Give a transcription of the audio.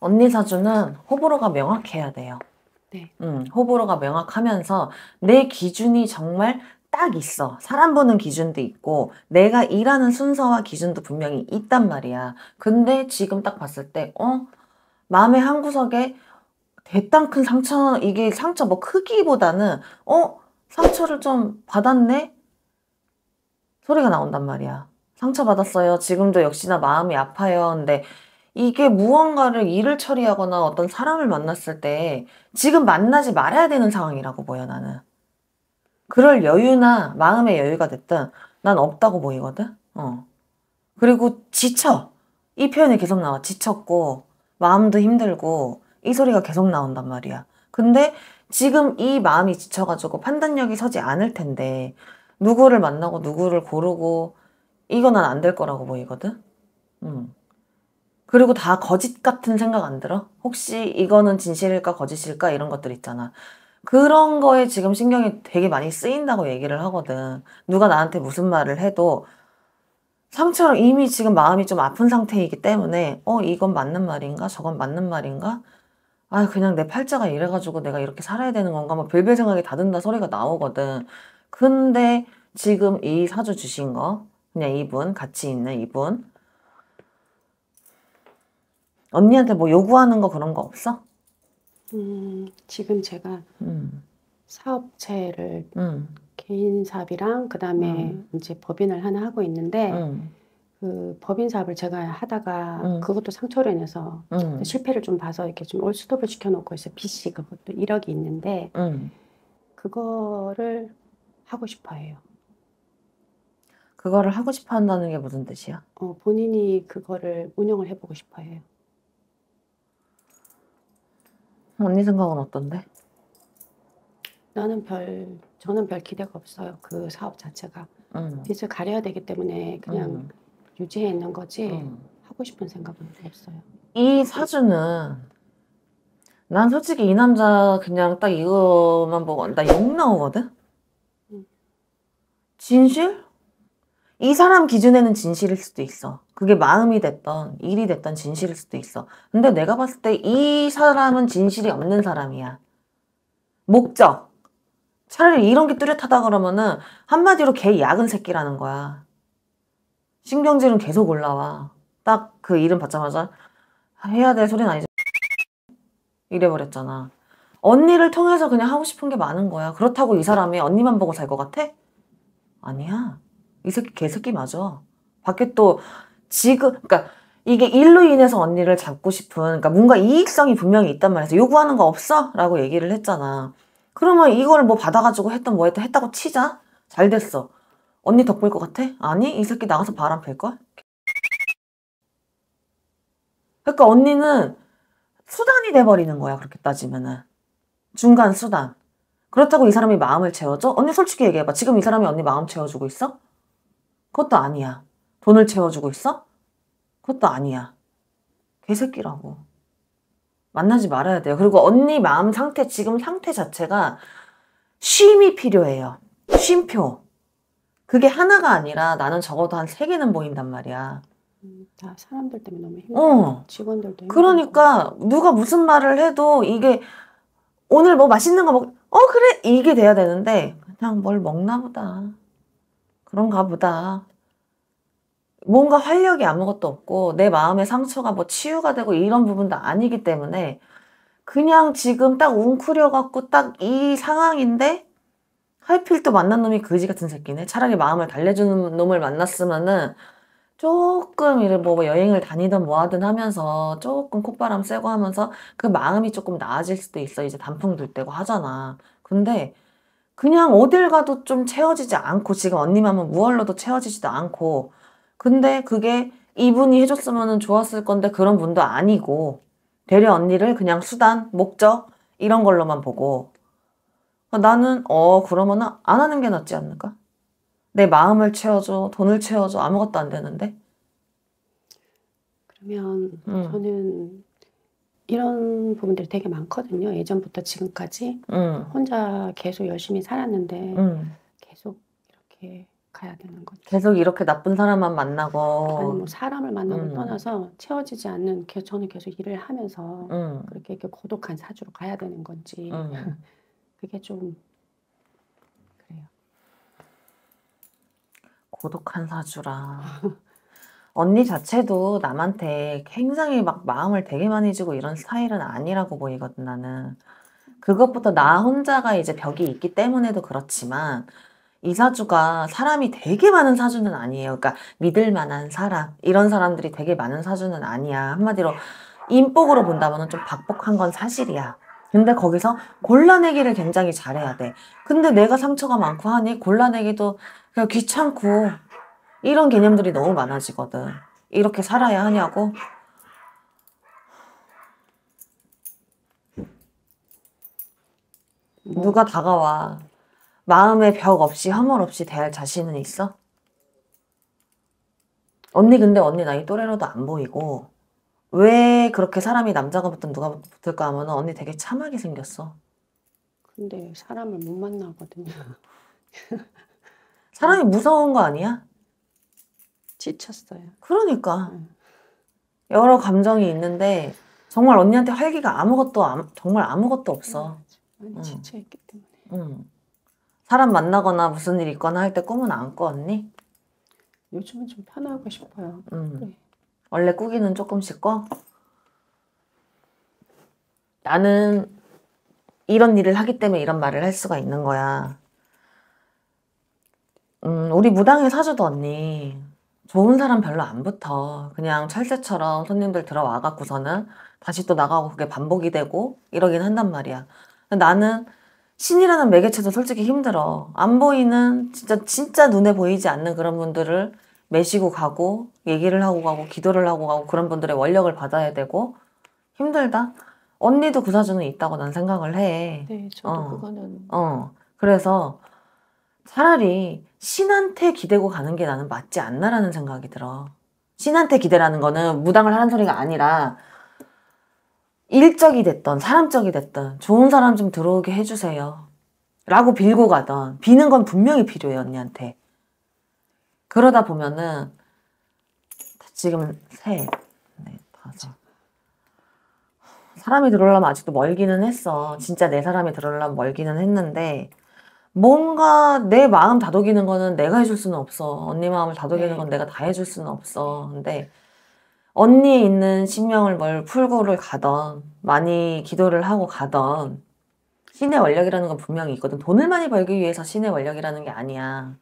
언니 사주는 호불호가 명확해야 돼요. 네. 음, 호불호가 명확하면서 내 기준이 정말 딱 있어. 사람 보는 기준도 있고 내가 일하는 순서와 기준도 분명히 있단 말이야. 근데 지금 딱 봤을 때 어? 마음의 한 구석에 대땅 큰 상처 이게 상처 뭐 크기보다는 어? 상처를 좀 받았네? 소리가 나온단 말이야. 상처 받았어요. 지금도 역시나 마음이 아파요. 근데 이게 무언가를 일을 처리하거나 어떤 사람을 만났을 때 지금 만나지 말아야 되는 상황이라고 보여 나는. 그럴 여유나 마음의 여유가 됐든 난 없다고 보이거든. 어. 그리고 지쳐. 이 표현이 계속 나와. 지쳤고 마음도 힘들고 이 소리가 계속 나온단 말이야. 근데 지금 이 마음이 지쳐가지고 판단력이 서지 않을 텐데 누구를 만나고 누구를 고르고 이거 난안될 거라고 보이거든. 음. 그리고 다 거짓 같은 생각 안 들어? 혹시 이거는 진실일까 거짓일까 이런 것들 있잖아. 그런 거에 지금 신경이 되게 많이 쓰인다고 얘기를 하거든. 누가 나한테 무슨 말을 해도 상처로 이미 지금 마음이 좀 아픈 상태이기 때문에 어 이건 맞는 말인가 저건 맞는 말인가 아 그냥 내 팔자가 이래가지고 내가 이렇게 살아야 되는 건가 뭐 별별 생각이 다 든다 소리가 나오거든. 근데 지금 이 사주 주신 거 그냥 이분 같이 있는 이분 언니한테 뭐 요구하는 거 그런 거 없어? 음, 지금 제가 음. 사업체를 음. 개인 사업이랑 그다음에 음. 이제 법인을 하나 하고 있는데 음. 그 법인 사업을 제가 하다가 음. 그것도 상처로 인해서 실패를 좀 봐서 이렇게 좀 올스톱을 시켜놓고 있어요. 빚이 그것도 1억이 뭐 있는데 그거를 하고 싶어해요. 그거를 하고 싶어 한다는 게 무슨 뜻이야? 어, 본인이 그거를 운영을 해보고 싶어해요. 언니 생각은 어떤데? 나는 별 저는 별 기대가 없어요. 그 사업 자체가 음. 빛을 가려야 되기 때문에 그냥 음. 유지해 있는 거지 음. 하고 싶은 생각은 없어요. 이 사주는 난 솔직히 이 남자 그냥 딱 이거만 보고 나 욕 나오거든. 진실? 이 사람 기준에는 진실일 수도 있어. 그게 마음이 됐던 일이 됐던 진실일 수도 있어. 근데 내가 봤을 때 이 사람은 진실이 없는 사람이야. 목적. 차라리 이런 게 뚜렷하다 그러면은 한마디로 개 약은 새끼라는 거야. 신경질은 계속 올라와. 딱 그 이름 받자마자 해야 될 소리는 아니지. 이래버렸잖아. 언니를 통해서 그냥 하고 싶은 게 많은 거야. 그렇다고 이 사람이 언니만 보고 살 것 같아? 아니야. 이 새끼 개새끼 맞아. 밖에 또 지금 그러니까 이게 일로 인해서 언니를 잡고 싶은 그러니까 뭔가 이익성이 분명히 있단 말이에요. 요구하는 거 없어?라고 얘기를 했잖아. 그러면 이걸 뭐 받아가지고 했던 뭐 했던 했다고 치자. 잘 됐어. 언니 덕볼 것 같아? 아니 이 새끼 나가서 바람 필 걸. 그러니까 언니는 수단이 돼버리는 거야 그렇게 따지면은 중간 수단. 그렇다고 이 사람이 마음을 채워줘? 언니 솔직히 얘기해봐. 지금 이 사람이 언니 마음 채워주고 있어? 그것도 아니야. 돈을 채워주고 있어? 그것도 아니야. 개새끼라고. 만나지 말아야 돼요. 그리고 언니 마음 상태, 지금 상태 자체가 쉼이 필요해요. 쉼표. 그게 하나가 아니라 나는 적어도 한 세 개는 보인단 말이야. 음, 다 사람들 때문에 너무 힘들어. 어. 직원들도 힘들어. 그러니까 누가 무슨 말을 해도 이게 오늘 뭐 맛있는 거 먹, 어, 그래! 이게 돼야 되는데 그냥 뭘 먹나 보다. 그런가 보다. 뭔가 활력이 아무것도 없고 내 마음의 상처가 뭐 치유가 되고 이런 부분도 아니기 때문에 그냥 지금 딱 웅크려갖고 딱 이 상황인데 하필 또 만난 놈이 그지 같은 새끼네. 차라리 마음을 달래주는 놈을 만났으면은 조금 이뭐 여행을 다니든 뭐하든 하면서 조금 콧바람 쐬고 하면서 그 마음이 조금 나아질 수도 있어. 이제 단풍 둘 때고 하잖아. 근데 그냥 어딜 가도 좀 채워지지 않고 지금 언니만은 무얼로도 채워지지도 않고 근데 그게 이분이 해줬으면 좋았을 건데 그런 분도 아니고 되려 언니를 그냥 수단, 목적 이런 걸로만 보고 나는 어그러면안 하는 게 낫지 않을까? 내 마음을 채워줘, 돈을 채워줘 아무것도 안 되는데 그러면 음. 저는 이런 부분들이 되게 많거든요. 예전부터 지금까지 음. 혼자 계속 열심히 살았는데 음. 계속 이렇게 가야 되는 거죠. 계속 이렇게 나쁜 사람만 만나고 아니 뭐 사람을 만나고 음. 떠나서 채워지지 않는 게 저는 계속 일을 하면서 그렇게 이렇게 고독한 사주로 가야 되는 건지 그게 좀 그래요. 고독한 사주라. 언니 자체도 남한테 굉장히 막 마음을 되게 많이 주고 이런 스타일은 아니라고 보이거든 나는. 그것부터 나 혼자가 이제 벽이 있기 때문에도 그렇지만 이 사주가 사람이 되게 많은 사주는 아니에요. 그러니까 믿을 만한 사람 이런 사람들이 되게 많은 사주는 아니야. 한마디로 인복으로 본다면 좀 박복한 건 사실이야. 근데 거기서 골라내기를 굉장히 잘해야 돼. 근데 내가 상처가 많고 하니 골라내기도 그냥 귀찮고 이런 개념들이 너무 많아지거든. 이렇게 살아야 하냐고? 누가 다가와. 마음의벽 없이 허물 없이 대할 자신은 있어? 언니 근데 언니 나이 또래로도 안 보이고 왜 그렇게 사람이 남자가 붙든 누가 붙을까 하면 언니 되게 참하게 생겼어. 근데 사람을 못 만나거든요. 사람이 무서운 거 아니야? 지쳤어요. 그러니까 응. 여러 감정이 있는데 정말 언니한테 활기가 아무것도 아무, 정말 아무것도 없어. 응. 지쳐 있기 때문에. 응. 사람 만나거나 무슨 일 있거나 할 때 꿈은 안꿔 언니? 요즘은 좀 편하고 싶어요. 응. 네. 원래 꾸기는 조금씩 꿔. 나는 이런 일을 하기 때문에 이런 말을 할 수가 있는 거야. 음, 우리 무당의 사주도 언니 좋은 사람 별로 안 붙어. 그냥 철새처럼 손님들 들어와 갖고서는 다시 또 나가고 그게 반복이 되고 이러긴 한단 말이야. 나는 신이라는 매개체도 솔직히 힘들어. 안 보이는 진짜 진짜 눈에 보이지 않는 그런 분들을 매시고 가고 얘기를 하고 가고 기도를 하고 가고 그런 분들의 원력을 받아야 되고 힘들다. 언니도 구 그 사주는 있다고 난 생각을 해. 네, 저도 어. 그거는. 어, 그래서 차라리 신한테 기대고 가는 게 나는 맞지 않나라는 생각이 들어. 신한테 기대라는 거는 무당을 하는 소리가 아니라 일적이 됐던 사람적이 됐던 좋은 사람 좀 들어오게 해주세요. 라고 빌고 가던 비는 건 분명히 필요해 언니한테. 그러다 보면은 지금 세, 네, 다섯. 사람이 들어오려면 아직도 멀기는 했어. 진짜 내 네 사람이 들어오려면 멀기는 했는데 뭔가 내 마음 다독이는 거는 내가 해줄 수는 없어. 언니 마음을 다독이는 네. 건 내가 다 해줄 수는 없어. 근데 언니 있는 신명을 뭘 풀고를 가던 많이 기도를 하고 가던 신의 원력이라는 건 분명히 있거든. 돈을 많이 벌기 위해서 신의 원력이라는 게 아니야.